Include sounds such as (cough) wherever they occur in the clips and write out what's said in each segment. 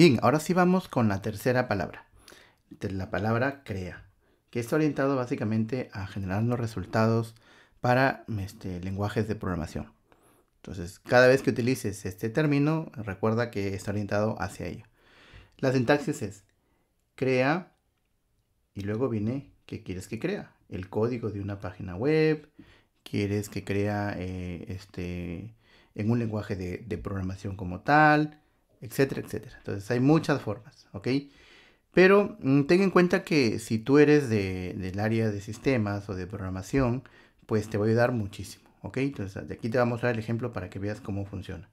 Bien, ahora sí vamos con la tercera palabra, la palabra crea, que está orientado básicamente a generar los resultados para este, lenguajes de programación. Entonces, cada vez que utilices este término, recuerda que está orientado hacia ello. La sintaxis es crea y luego viene qué quieres que crea. El código de una página web, quieres que crea eh, este, en un lenguaje de programación como tal, etcétera, etcétera. Entonces hay muchas formas, ¿ok? Pero mm, ten en cuenta que si tú eres del área de sistemas o de programación, pues te va a ayudar muchísimo, ¿ok? Entonces aquí te voy a mostrar el ejemplo para que veas cómo funciona.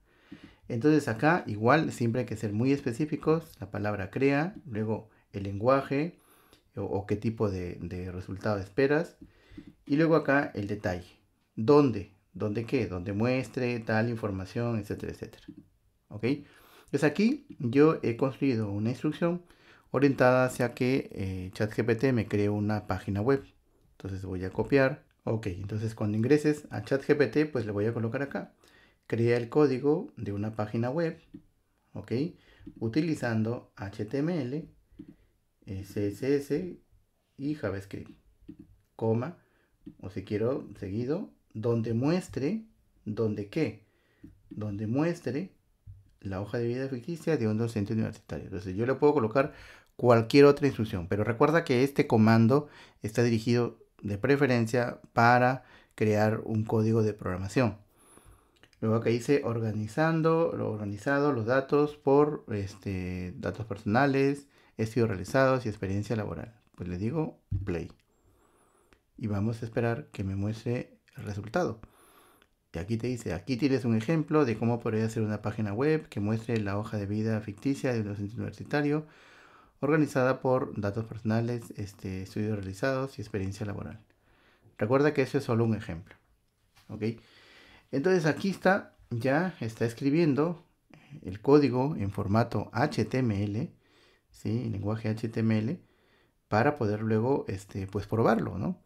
Entonces acá igual siempre hay que ser muy específicos, la palabra crea, luego el lenguaje o, qué tipo de, de resultado esperas. Y luego acá el detalle. ¿Dónde? ¿Dónde qué? ¿Dónde muestre tal información, etcétera, etcétera? ¿Ok? Pues aquí yo he construido una instrucción orientada hacia que eh, ChatGPT me cree una página web. Entonces voy a copiar. Ok, entonces cuando ingreses a ChatGPT, pues le voy a colocar acá. Crea el código de una página web, ok, utilizando HTML, CSS y JavaScript, coma, o si quiero seguido, donde muestre, donde qué, donde muestre la hoja de vida ficticia de un docente universitario. Entonces yo le puedo colocar cualquier otra instrucción, pero recuerda que este comando está dirigido de preferencia para crear un código de programación. Luego que dice organizando, lo organizado, los datos por este, datos personales, estudios realizados y experiencia laboral. Pues le digo play. Y vamos a esperar que me muestre el resultado. Y aquí te dice, aquí tienes un ejemplo de cómo podría ser una página web que muestre la hoja de vida ficticia de un docente universitario, organizada por datos personales, este, estudios realizados y experiencia laboral. Recuerda que eso es solo un ejemplo. ¿ok? Entonces aquí está, ya está escribiendo el código en formato HTML, ¿sí? En lenguaje HTML, para poder luego, este, pues probarlo, ¿no?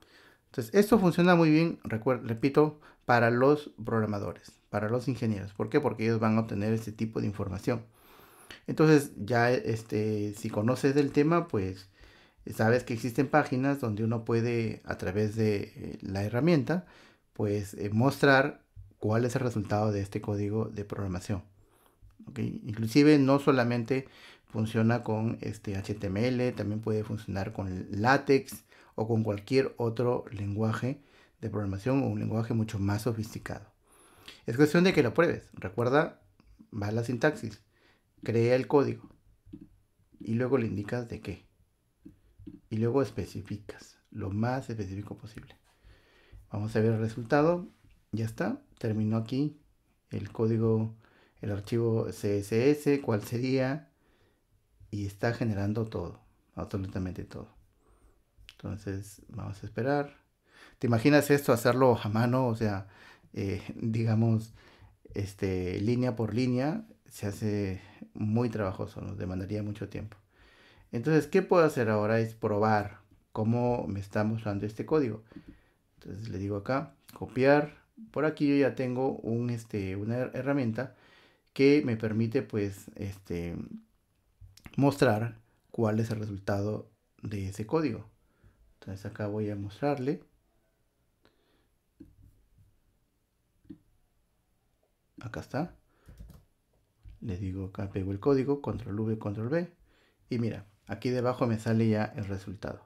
Entonces, esto funciona muy bien, repito, para los programadores, para los ingenieros. ¿Por qué? Porque ellos van a obtener este tipo de información. Entonces, ya este, si conoces del tema, pues sabes que existen páginas donde uno puede, a través de eh, la herramienta, pues eh, mostrar cuál es el resultado de este código de programación. Inclusive no solamente funciona con este HTML, también puede funcionar con látex, o con cualquier otro lenguaje de programación o un lenguaje mucho más sofisticado. Es cuestión de que lo pruebes. Recuerda, va a la sintaxis, crea el código y luego le indicas de qué. Y luego especificas lo más específico posible. Vamos a ver el resultado. Ya está. Terminó aquí el código, el archivo CSS, cuál sería. Y está generando todo, absolutamente todo. Entonces, vamos a esperar. ¿Te imaginas esto, hacerlo a mano? O sea, eh, (laughs) digamos, este, línea por línea, se hace muy trabajoso, nos demandaría mucho tiempo. Entonces, ¿qué puedo hacer ahora? Es probar cómo me está mostrando este código. Entonces, le digo acá, copiar. Por aquí yo ya tengo un, este, una herramienta que me permite, pues, este, mostrar cuál es el resultado de ese código entonces acá voy a mostrarle acá está le digo acá pego el código control v control v y mira aquí debajo me sale ya el resultado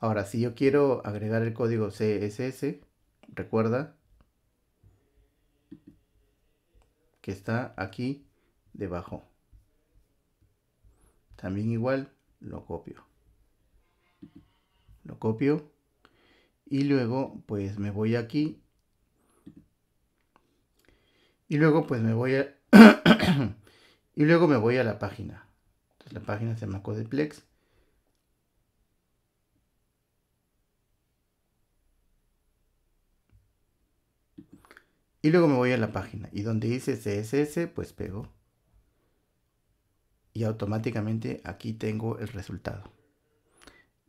ahora si yo quiero agregar el código css recuerda que está aquí debajo también igual lo copio lo copio y luego pues me voy aquí y luego pues me voy a (coughs) y luego me voy a la página Entonces, la página se llama Codeplex y luego me voy a la página y donde dice CSS pues pego y automáticamente aquí tengo el resultado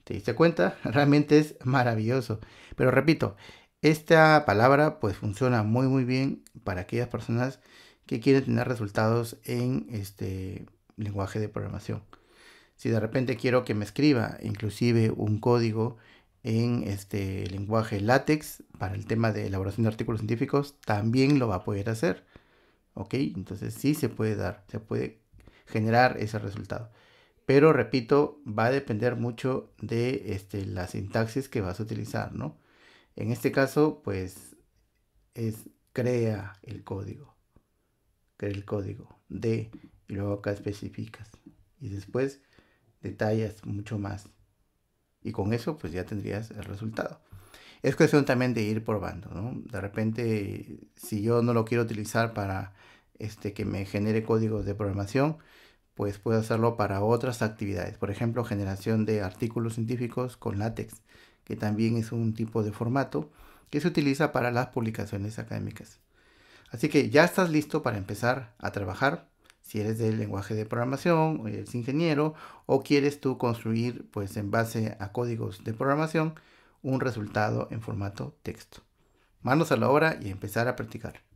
¿Te diste cuenta? (laughs) Realmente es maravilloso. Pero repito, esta palabra pues funciona muy muy bien para aquellas personas que quieren tener resultados en este lenguaje de programación. Si de repente quiero que me escriba inclusive un código en este lenguaje látex para el tema de elaboración de artículos científicos, también lo va a poder hacer. ¿Ok? Entonces sí se puede dar, se puede generar ese resultado. Pero repito, va a depender mucho de este, la sintaxis que vas a utilizar, ¿no? En este caso, pues es crea el código. Crea el código. De, y luego acá especificas. Y después detallas mucho más. Y con eso, pues ya tendrías el resultado. Es cuestión también de ir probando, ¿no? De repente, si yo no lo quiero utilizar para este, que me genere código de programación, pues puedo hacerlo para otras actividades. Por ejemplo, generación de artículos científicos con látex, que también es un tipo de formato que se utiliza para las publicaciones académicas. Así que ya estás listo para empezar a trabajar. Si eres del lenguaje de programación, eres ingeniero, o quieres tú construir, pues en base a códigos de programación, un resultado en formato texto. Manos a la obra y empezar a practicar.